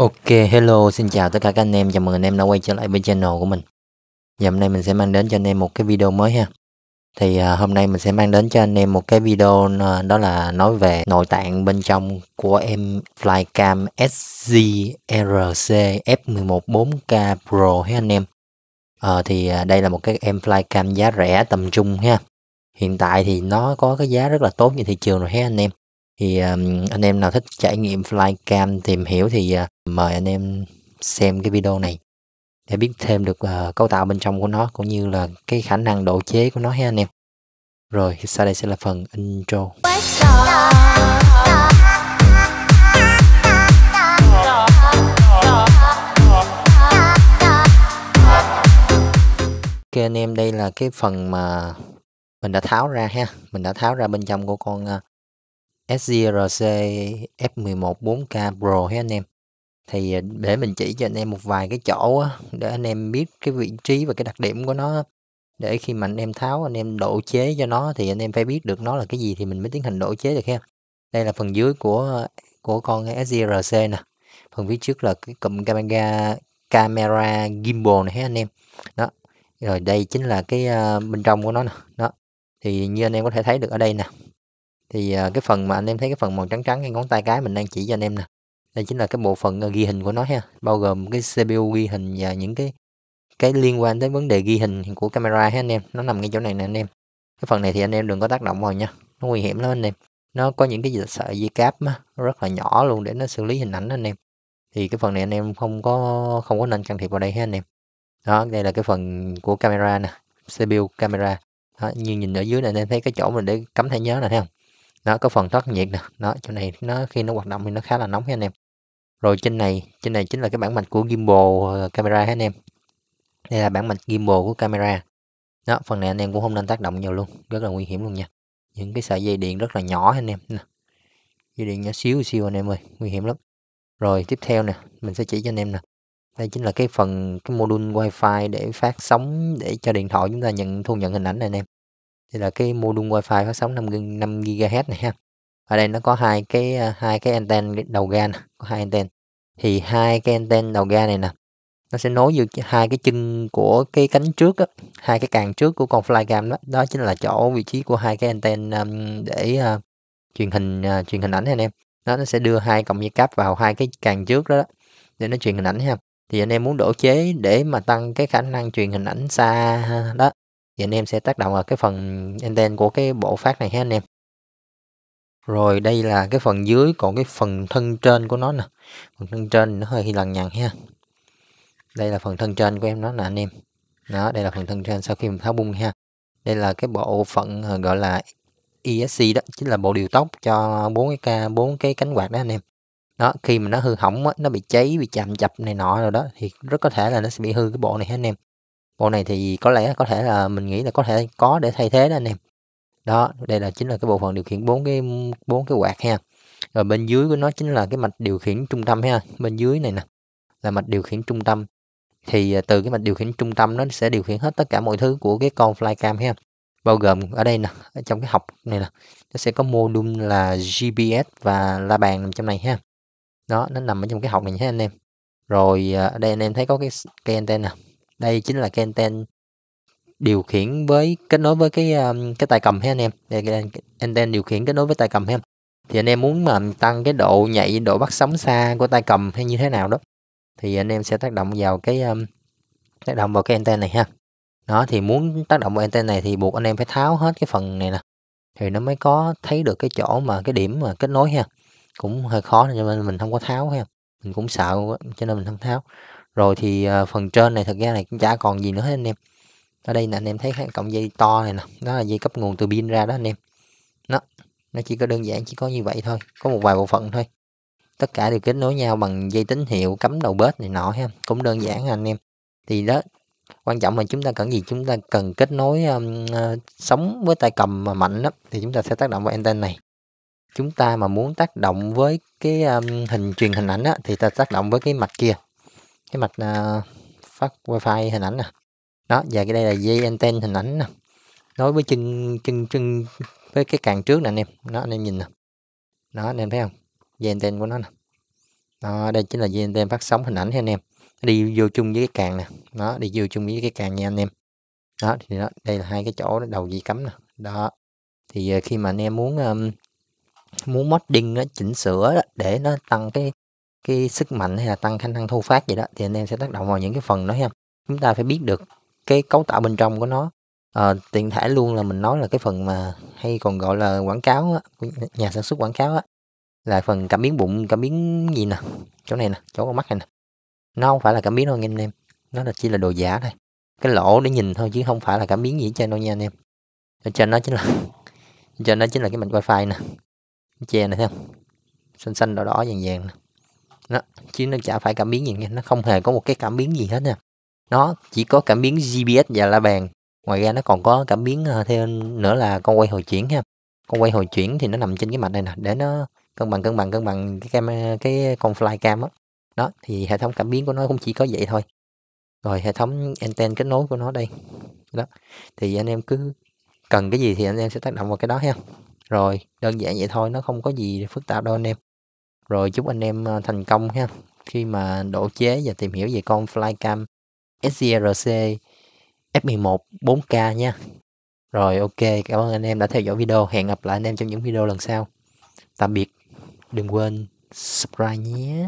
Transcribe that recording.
Ok, hello, xin chào tất cả các anh em, chào mừng anh em đã quay trở lại với channel của mình Và hôm nay mình sẽ mang đến cho anh em một cái video mới ha Thì à, hôm nay mình sẽ mang đến cho anh em một cái video à, đó là nói về nội tạng bên trong của em Flycam SGRC f 114 k Pro ha anh em à, Thì à, đây là một cái em Flycam giá rẻ tầm trung ha Hiện tại thì nó có cái giá rất là tốt như thị trường rồi ha anh em thì um, anh em nào thích trải nghiệm flycam tìm hiểu thì uh, mời anh em xem cái video này để biết thêm được uh, cấu tạo bên trong của nó cũng như là cái khả năng độ chế của nó ha anh em rồi sau đây sẽ là phần intro ok anh em đây là cái phần mà mình đã tháo ra ha mình đã tháo ra bên trong của con uh, SGRC F11 4K Pro ha anh em thì à, để mình chỉ cho anh em một vài cái chỗ á, để anh em biết cái vị trí và cái đặc điểm của nó để khi mà anh em tháo anh em độ chế cho nó thì anh em phải biết được nó là cái gì thì mình mới tiến hành độ chế được ha đây là phần dưới của của con SRC nè phần phía trước là cái cụm camera camera gimbal này ha anh em đó rồi đây chính là cái uh, bên trong của nó nè đó thì như anh em có thể thấy được ở đây nè thì uh, cái phần mà anh em thấy cái phần màu trắng trắng ngay ngón tay cái mình đang chỉ cho anh em nè đây chính là cái bộ phận ờ, ghi hình của nó ha bao gồm cái CPU ghi hình và những cái cái liên quan tới vấn đề ghi hình của camera ha anh em nó nằm ngay chỗ này nè anh em cái phần này thì anh em đừng có tác động vào nha nó nguy hiểm lắm anh em nó có những cái sợi dây cáp mà, rất là nhỏ luôn để nó xử lý hình ảnh anh em thì cái phần này anh em không có không có nên can thiệp vào đây ha anh em đó đây là cái phần của camera nè CPU camera đó, như nhìn ở dưới này anh em thấy cái chỗ mình để cắm thẻ nhớ này thấy không nó có phần thoát nhiệt nè nó chỗ này nó khi nó hoạt động thì nó khá là nóng ha anh em rồi trên này trên này chính là cái bản mạch của gimbal ờ, camera ha anh em đây là bản mạch gimbal của camera đó phần này anh em cũng không nên tác động nhiều luôn rất là nguy hiểm luôn nha những cái sợi dây điện rất là nhỏ anh em dây điện nhỏ xíu xíu anh em ơi nguy hiểm lắm rồi tiếp theo nè mình sẽ chỉ cho anh em nè đây chính là cái phần cái module wifi để phát sóng để cho điện thoại chúng ta nhận thu nhận hình ảnh này anh em thì là cái module wifi phát sóng 5 5 GHz này ha ở đây nó có hai cái à, hai cái anten đầu ga nè có hai anten thì hai cái anten đầu ga này nè nó sẽ nối vô hai cái chân của cái cánh trước á hai cái càng trước của con flycam đó đó chính là chỗ vị trí của hai cái anten um, để uh, truyền hình uh, truyền hình ảnh anh em đó nó sẽ đưa hai cọng dây cáp vào hai cái càng trước đó, đó để nó truyền hình ảnh ha thì anh em muốn đổ chế để mà tăng cái khả năng truyền hình ảnh xa đó Vậy anh em sẽ tác động vào cái phần anten của cái bộ phát này ha anh em. Rồi đây là cái phần dưới còn cái phần thân trên của nó nè. Phần thân trên nó hơi lằn nhằn ha. Đây là phần thân trên của em nó nè anh em. Đó, đây là phần thân trên sau khi mình tháo bung ha. Đây là cái bộ phận ờ, gọi là ESC đó, chính là bộ điều tốc cho bốn cái ca bốn cái cánh quạt đó anh em. Đó, khi mà nó hư hỏng á, nó bị cháy, bị chạm chập này nọ rồi đó thì rất có thể là nó sẽ bị hư cái bộ này ha anh em bộ này thì có lẽ có thể là mình nghĩ là có thể có để thay thế đó anh em đó đây là chính là cái bộ phận điều khiển bốn cái bốn cái quạt ha rồi bên dưới của nó chính là cái mạch điều khiển trung tâm ha bên dưới này nè là mạch điều khiển trung tâm thì à, từ cái mạch điều khiển trung tâm nó sẽ điều khiển hết tất cả mọi thứ của cái con flycam ha bao gồm ở đây nè ở trong cái học này nè nó sẽ có module là GPS và la bàn nằm trong này ha đó nó nằm ở trong cái học này nhé anh em rồi à, ở đây anh em thấy có cái cây anten nè đây chính là cái anten điều khiển với kết nối với cái um, cái tay cầm ha anh em đây cái anten điều khiển kết nối với tay cầm ha em thì anh em muốn mà tăng cái độ nhạy độ bắt sóng xa của tay cầm hay như thế nào đó thì anh em sẽ tác động vào cái um, tác động vào cái anten này ha đó thì muốn tác động vào anten này thì buộc anh em phải tháo hết cái phần này nè thì nó mới có thấy được cái chỗ mà cái điểm mà kết nối ha cũng hơi khó cho nên mình không có tháo ha mình cũng sợ cho nên mình không tháo rồi thì ờ, phần trên này thật ra này cũng chả còn gì nữa hết anh em ở đây là anh em thấy cái cọng dây to này nè đó là dây cấp nguồn từ pin ra đó anh em nó nó chỉ có đơn giản chỉ có như vậy thôi có một vài bộ phận thôi tất cả đều kết nối nhau bằng dây tín hiệu cắm đầu bếp này nọ ha cũng đơn giản à anh em thì đó quan trọng là chúng ta cần gì chúng ta cần kết nối um, uh, ờ, sống với tay cầm mà mạnh đó thì chúng ta sẽ tác động vào anten này chúng ta mà muốn tác động với cái um, hình truyền hình ảnh á, thì ta tác động với cái mặt kia cái mạch uh, ờ, phát wifi hình ảnh nè đó và cái đây là dây anten hình ảnh nè nối với chân chân chân với cái càng trước nè anh em nó anh em nhìn nè đó anh em thấy không dây anten của nó nè đó đây chính là dây anten phát sóng hình ảnh anh em đi vô chung với cái càng nè nó đi vô chung với cái càng nha anh em đó thì đó đây là hai cái chỗ đầu dây cắm nè đó thì ờ, khi mà anh em muốn um, muốn modding chỉnh sửa đó, để nó tăng cái cái sức mạnh hay là tăng khả năng thu phát gì đó thì anh em sẽ tác động vào những cái phần đó ha chúng ta phải biết được cái cấu tạo bên trong của nó à, tiện thể luôn là mình nói là cái phần mà hay còn gọi là quảng cáo á, nhà sản xuất quảng cáo á, là phần cảm biến bụng cảm biến gì nè chỗ này nè chỗ con mắt này nè nó không phải là cảm biến đâu anh em nó là chỉ là đồ giả thôi cái lỗ để nhìn thôi chứ không phải là cảm biến gì hết trơn đâu nha anh em ở trên nó chính là trên nó chính là cái mạch wifi nè che này thấy không xanh xanh đỏ đỏ vàng vàng nè đó. chứ nó chả phải cảm biến gì nó không hề có một cái cảm biến gì hết nha nó chỉ có cảm biến GPS và la bàn ngoài ra nó còn có cảm biến ờ, theo nữa là con quay hồi chuyển ha con quay hồi chuyển thì nó nằm trên cái mặt này nè để nó cân bằng cân bằng cân bằng cái cam cái con fly cam á đó. đó thì hệ thống cảm biến của nó cũng chỉ có vậy thôi rồi hệ thống anten kết nối của nó đây đó thì anh em cứ cần cái gì thì anh em sẽ tác động vào cái đó ha rồi đơn giản vậy thôi nó không có gì phức tạp đâu anh em rồi chúc anh em ờ, thành công ha khi mà độ chế và tìm hiểu về con Flycam SCRC F11 4K nha. Rồi ok, cảm ơn anh em đã theo dõi video. Hẹn gặp lại anh em trong những video lần sau. Tạm biệt. Đừng quên subscribe nhé.